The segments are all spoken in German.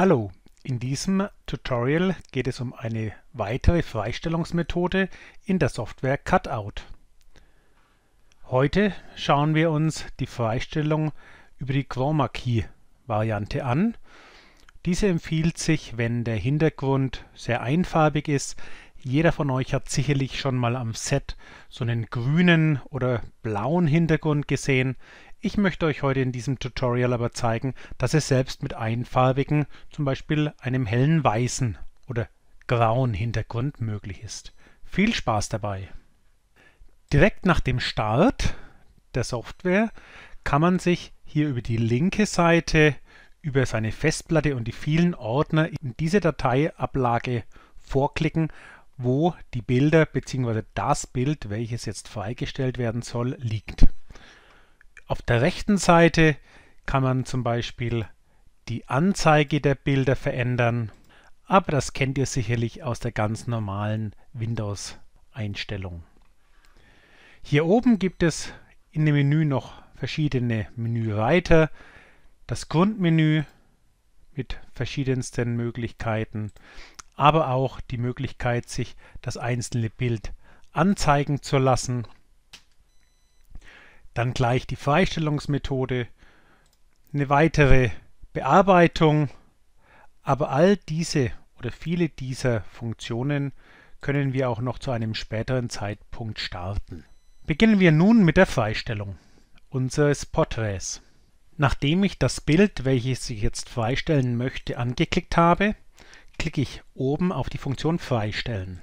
Hallo, in diesem Tutorial geht es um eine weitere Freistellungsmethode in der Software Cutout. Heute schauen wir uns die Freistellung über die Chroma Key Variante an. Diese empfiehlt sich, wenn der Hintergrund sehr einfarbig ist. Jeder von euch hat sicherlich schon mal am Set so einen grünen oder blauen Hintergrund gesehen. Ich möchte euch heute in diesem Tutorial aber zeigen, dass ihr selbst mit einfarbigen, zum Beispiel einem hellen weißen oder grauen Hintergrund möglich ist. Viel Spaß dabei! Direkt nach dem Start der Software kann man sich hier über die linke Seite über seine Festplatte und die vielen Ordner in diese Dateiablage vorklicken, wo die Bilder bzw. das Bild, welches jetzt freigestellt werden soll, liegt. Auf der rechten Seite kann man zum Beispiel die Anzeige der Bilder verändern, aber das kennt ihr sicherlich aus der ganz normalen Windows-Einstellung. Hier oben gibt es in dem Menü noch verschiedene Menüreiter, das Grundmenü mit verschiedensten Möglichkeiten, aber auch die Möglichkeit, sich das einzelne Bild anzeigen zu lassen dann gleich die Freistellungsmethode, eine weitere Bearbeitung. Aber all diese oder viele dieser Funktionen können wir auch noch zu einem späteren Zeitpunkt starten. Beginnen wir nun mit der Freistellung unseres Porträts. Nachdem ich das Bild, welches ich jetzt freistellen möchte, angeklickt habe, klicke ich oben auf die Funktion Freistellen.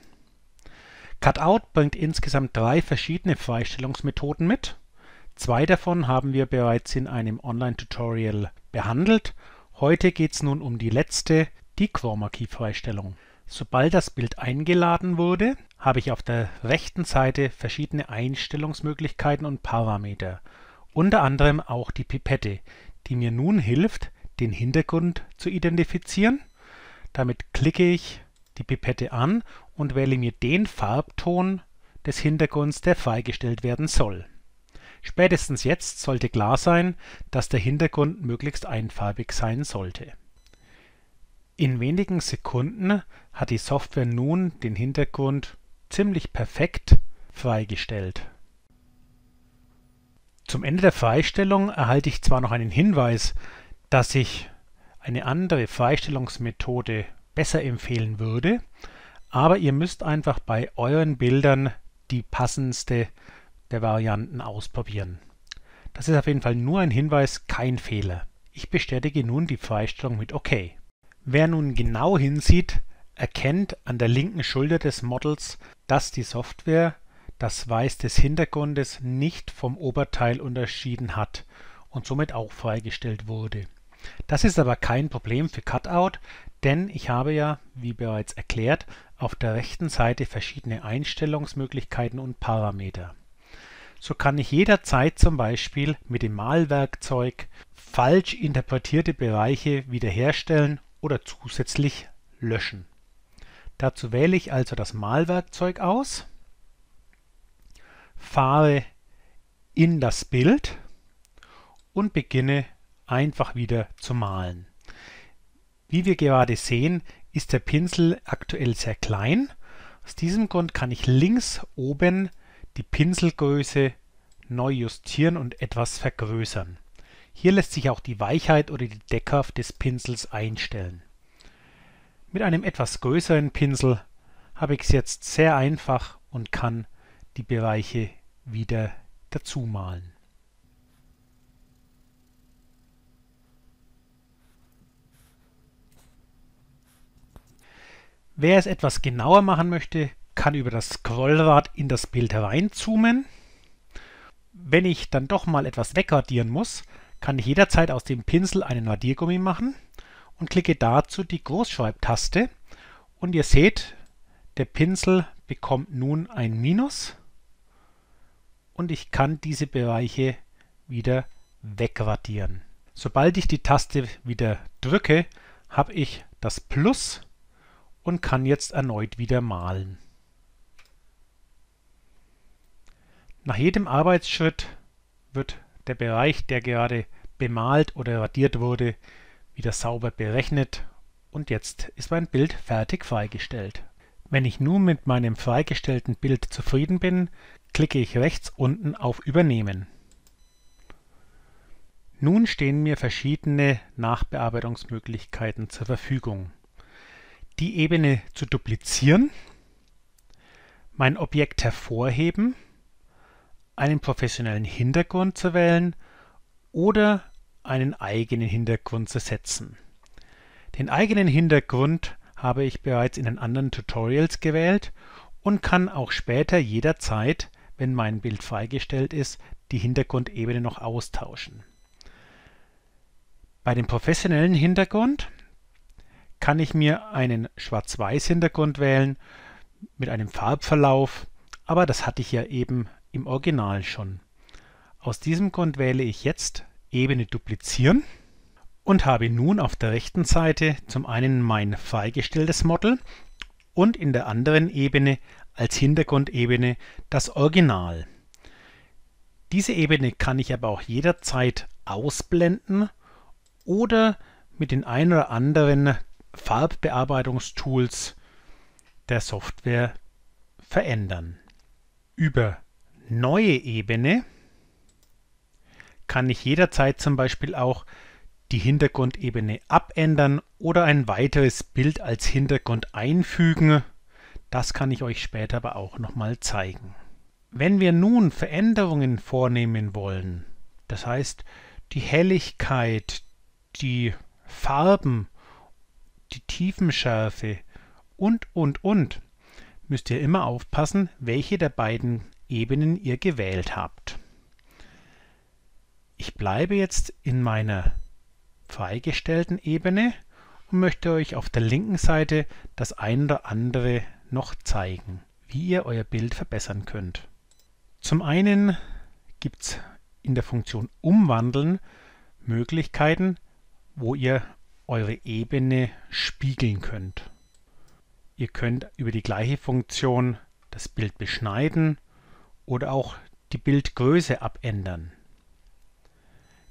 Cutout bringt insgesamt drei verschiedene Freistellungsmethoden mit. Zwei davon haben wir bereits in einem Online-Tutorial behandelt. Heute geht es nun um die letzte, die Chroma Key Freistellung. Sobald das Bild eingeladen wurde, habe ich auf der rechten Seite verschiedene Einstellungsmöglichkeiten und Parameter. Unter anderem auch die Pipette, die mir nun hilft, den Hintergrund zu identifizieren. Damit klicke ich die Pipette an und wähle mir den Farbton des Hintergrunds, der freigestellt werden soll. Spätestens jetzt sollte klar sein, dass der Hintergrund möglichst einfarbig sein sollte. In wenigen Sekunden hat die Software nun den Hintergrund ziemlich perfekt freigestellt. Zum Ende der Freistellung erhalte ich zwar noch einen Hinweis, dass ich eine andere Freistellungsmethode besser empfehlen würde, aber ihr müsst einfach bei euren Bildern die passendste der Varianten ausprobieren. Das ist auf jeden Fall nur ein Hinweis, kein Fehler. Ich bestätige nun die Freistellung mit OK. Wer nun genau hinsieht, erkennt an der linken Schulter des Models, dass die Software das Weiß des Hintergrundes nicht vom Oberteil unterschieden hat und somit auch freigestellt wurde. Das ist aber kein Problem für Cutout, denn ich habe ja, wie bereits erklärt, auf der rechten Seite verschiedene Einstellungsmöglichkeiten und Parameter so kann ich jederzeit zum Beispiel mit dem Malwerkzeug falsch interpretierte Bereiche wiederherstellen oder zusätzlich löschen. Dazu wähle ich also das Malwerkzeug aus, fahre in das Bild und beginne einfach wieder zu malen. Wie wir gerade sehen, ist der Pinsel aktuell sehr klein. Aus diesem Grund kann ich links oben die Pinselgröße neu justieren und etwas vergrößern. Hier lässt sich auch die Weichheit oder die Deckkraft des Pinsels einstellen. Mit einem etwas größeren Pinsel habe ich es jetzt sehr einfach und kann die Bereiche wieder dazu malen. Wer es etwas genauer machen möchte, kann über das Scrollrad in das Bild reinzoomen. Wenn ich dann doch mal etwas wegradieren muss, kann ich jederzeit aus dem Pinsel einen Radiergummi machen und klicke dazu die Großschreibtaste und ihr seht, der Pinsel bekommt nun ein Minus und ich kann diese Bereiche wieder wegradieren. Sobald ich die Taste wieder drücke, habe ich das Plus und kann jetzt erneut wieder malen. Nach jedem Arbeitsschritt wird der Bereich, der gerade bemalt oder radiert wurde, wieder sauber berechnet und jetzt ist mein Bild fertig freigestellt. Wenn ich nun mit meinem freigestellten Bild zufrieden bin, klicke ich rechts unten auf Übernehmen. Nun stehen mir verschiedene Nachbearbeitungsmöglichkeiten zur Verfügung. Die Ebene zu duplizieren, mein Objekt hervorheben, einen professionellen Hintergrund zu wählen oder einen eigenen Hintergrund zu setzen. Den eigenen Hintergrund habe ich bereits in den anderen Tutorials gewählt und kann auch später jederzeit, wenn mein Bild freigestellt ist, die Hintergrundebene noch austauschen. Bei dem professionellen Hintergrund kann ich mir einen Schwarz-Weiß-Hintergrund wählen mit einem Farbverlauf, aber das hatte ich ja eben im Original schon. Aus diesem Grund wähle ich jetzt Ebene duplizieren und habe nun auf der rechten Seite zum einen mein freigestelltes Model und in der anderen Ebene als Hintergrundebene das Original. Diese Ebene kann ich aber auch jederzeit ausblenden oder mit den ein oder anderen Farbbearbeitungstools der Software verändern. Über neue Ebene kann ich jederzeit zum Beispiel auch die Hintergrundebene abändern oder ein weiteres Bild als Hintergrund einfügen. Das kann ich euch später aber auch nochmal zeigen. Wenn wir nun Veränderungen vornehmen wollen, das heißt die Helligkeit, die Farben, die Tiefenschärfe und, und, und, müsst ihr immer aufpassen, welche der beiden Ebenen ihr gewählt habt. Ich bleibe jetzt in meiner freigestellten Ebene und möchte euch auf der linken Seite das ein oder andere noch zeigen, wie ihr euer Bild verbessern könnt. Zum einen gibt es in der Funktion Umwandeln Möglichkeiten, wo ihr eure Ebene spiegeln könnt. Ihr könnt über die gleiche Funktion das Bild beschneiden oder auch die Bildgröße abändern.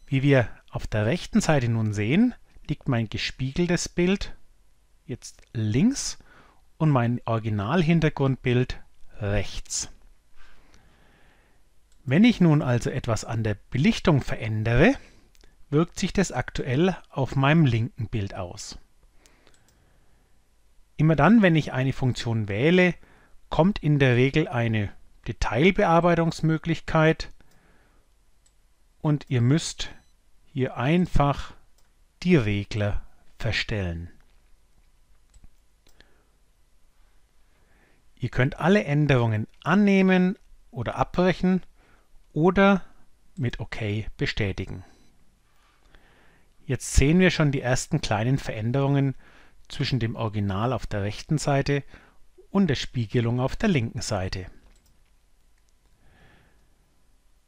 Wie wir auf der rechten Seite nun sehen, liegt mein gespiegeltes Bild jetzt links und mein Originalhintergrundbild rechts. Wenn ich nun also etwas an der Belichtung verändere, wirkt sich das aktuell auf meinem linken Bild aus. Immer dann, wenn ich eine Funktion wähle, kommt in der Regel eine Detailbearbeitungsmöglichkeit und ihr müsst hier einfach die Regler verstellen. Ihr könnt alle Änderungen annehmen oder abbrechen oder mit OK bestätigen. Jetzt sehen wir schon die ersten kleinen Veränderungen zwischen dem Original auf der rechten Seite und der Spiegelung auf der linken Seite.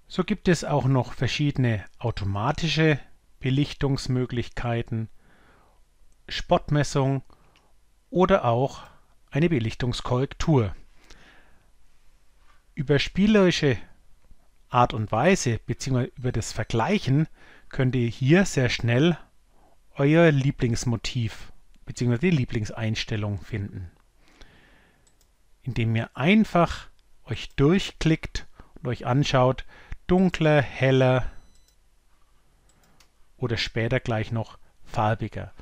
So gibt es auch noch verschiedene automatische Belichtungsmöglichkeiten, Spottmessung oder auch eine Belichtungskorrektur. Über spielerische Art und Weise bzw. über das Vergleichen könnt ihr hier sehr schnell euer Lieblingsmotiv bzw. die Lieblingseinstellung finden. Indem ihr einfach euch durchklickt und euch anschaut, dunkler, heller oder später gleich noch farbiger.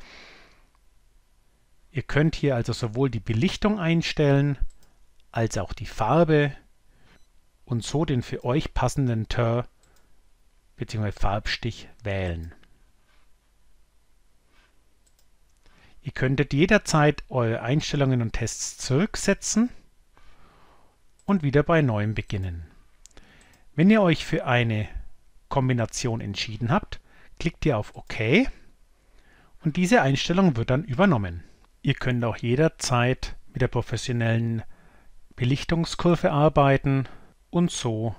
Ihr könnt hier also sowohl die Belichtung einstellen als auch die Farbe und so den für euch passenden Tör bzw. Farbstich wählen. Ihr könntet jederzeit eure Einstellungen und Tests zurücksetzen und wieder bei neuem beginnen. Wenn ihr euch für eine Kombination entschieden habt, klickt ihr auf OK und diese Einstellung wird dann übernommen. Ihr könnt auch jederzeit mit der professionellen Belichtungskurve arbeiten und so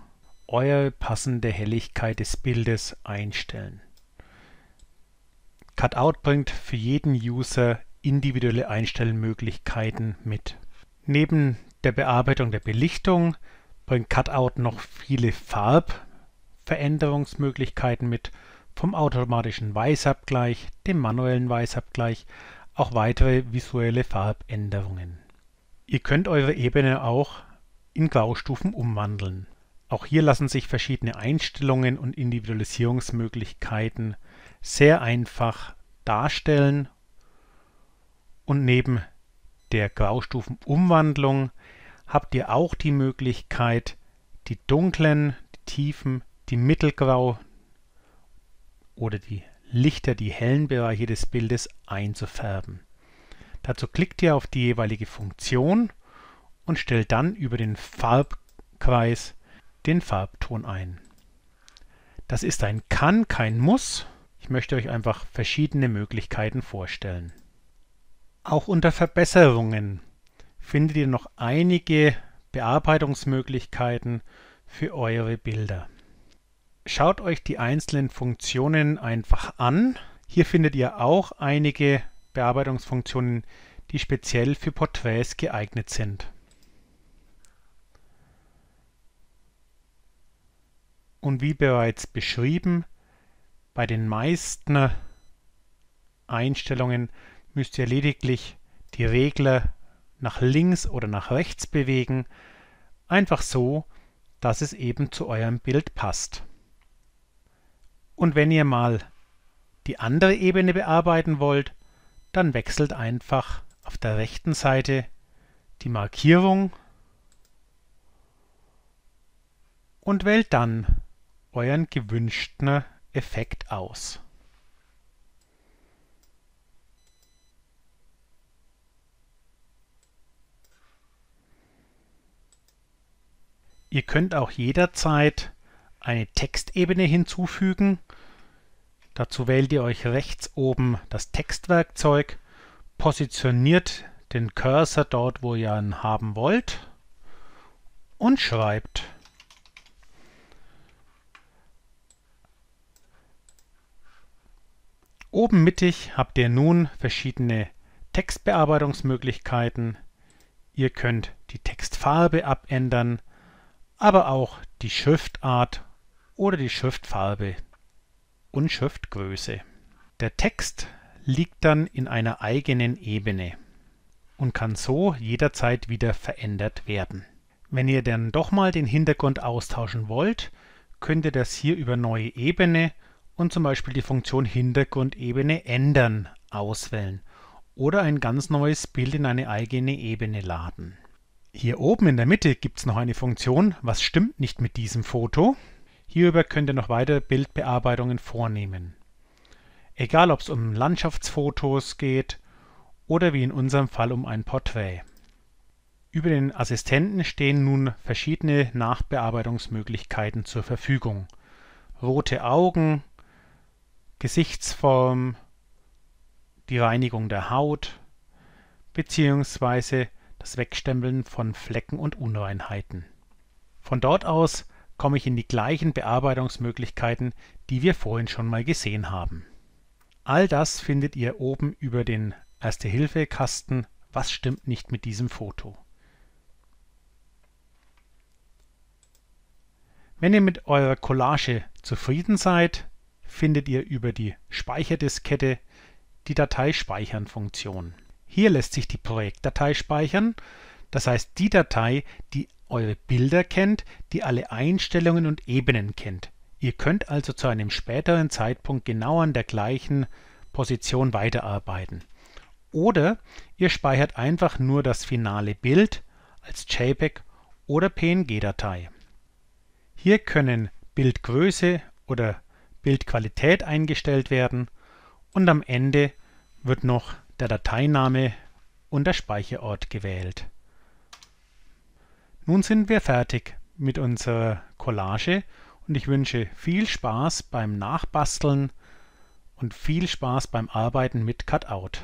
eure passende Helligkeit des Bildes einstellen. Cutout bringt für jeden User individuelle Einstellmöglichkeiten mit. Neben der Bearbeitung der Belichtung bringt Cutout noch viele Farbveränderungsmöglichkeiten mit, vom automatischen Weißabgleich, dem manuellen Weißabgleich, auch weitere visuelle Farbänderungen. Ihr könnt eure Ebene auch in Graustufen umwandeln. Auch hier lassen sich verschiedene Einstellungen und Individualisierungsmöglichkeiten sehr einfach darstellen und neben der Graustufenumwandlung habt ihr auch die Möglichkeit, die dunklen, die tiefen, die mittelgrau oder die Lichter, die hellen Bereiche des Bildes einzufärben. Dazu klickt ihr auf die jeweilige Funktion und stellt dann über den Farbkreis den Farbton ein. Das ist ein Kann, kein Muss. Ich möchte euch einfach verschiedene Möglichkeiten vorstellen. Auch unter Verbesserungen findet ihr noch einige Bearbeitungsmöglichkeiten für eure Bilder. Schaut euch die einzelnen Funktionen einfach an. Hier findet ihr auch einige Bearbeitungsfunktionen, die speziell für Porträts geeignet sind. Und wie bereits beschrieben, bei den meisten Einstellungen müsst ihr lediglich die Regler nach links oder nach rechts bewegen, einfach so, dass es eben zu eurem Bild passt. Und wenn ihr mal die andere Ebene bearbeiten wollt, dann wechselt einfach auf der rechten Seite die Markierung und wählt dann euren gewünschten Effekt aus. Ihr könnt auch jederzeit eine Textebene hinzufügen. Dazu wählt ihr euch rechts oben das Textwerkzeug, positioniert den Cursor dort, wo ihr ihn haben wollt und schreibt. Oben mittig habt ihr nun verschiedene Textbearbeitungsmöglichkeiten. Ihr könnt die Textfarbe abändern, aber auch die Schriftart oder die Schriftfarbe und Schriftgröße. Der Text liegt dann in einer eigenen Ebene und kann so jederzeit wieder verändert werden. Wenn ihr dann doch mal den Hintergrund austauschen wollt, könnt ihr das hier über neue Ebene und zum Beispiel die Funktion Hintergrundebene ändern auswählen oder ein ganz neues Bild in eine eigene Ebene laden. Hier oben in der Mitte gibt es noch eine Funktion, was stimmt nicht mit diesem Foto. Hierüber könnt ihr noch weitere Bildbearbeitungen vornehmen. Egal ob es um Landschaftsfotos geht oder wie in unserem Fall um ein Porträt. Über den Assistenten stehen nun verschiedene Nachbearbeitungsmöglichkeiten zur Verfügung. Rote Augen, Gesichtsform, die Reinigung der Haut, beziehungsweise das Wegstempeln von Flecken und Unreinheiten. Von dort aus komme ich in die gleichen Bearbeitungsmöglichkeiten, die wir vorhin schon mal gesehen haben. All das findet ihr oben über den Erste-Hilfe-Kasten Was stimmt nicht mit diesem Foto? Wenn ihr mit eurer Collage zufrieden seid, findet ihr über die Speicherdiskette die Datei Speichern Funktion. Hier lässt sich die Projektdatei speichern, das heißt die Datei, die eure Bilder kennt, die alle Einstellungen und Ebenen kennt. Ihr könnt also zu einem späteren Zeitpunkt genau an der gleichen Position weiterarbeiten. Oder ihr speichert einfach nur das finale Bild als JPEG oder PNG-Datei. Hier können Bildgröße oder Bildqualität eingestellt werden und am Ende wird noch der Dateiname und der Speicherort gewählt. Nun sind wir fertig mit unserer Collage und ich wünsche viel Spaß beim Nachbasteln und viel Spaß beim Arbeiten mit Cutout.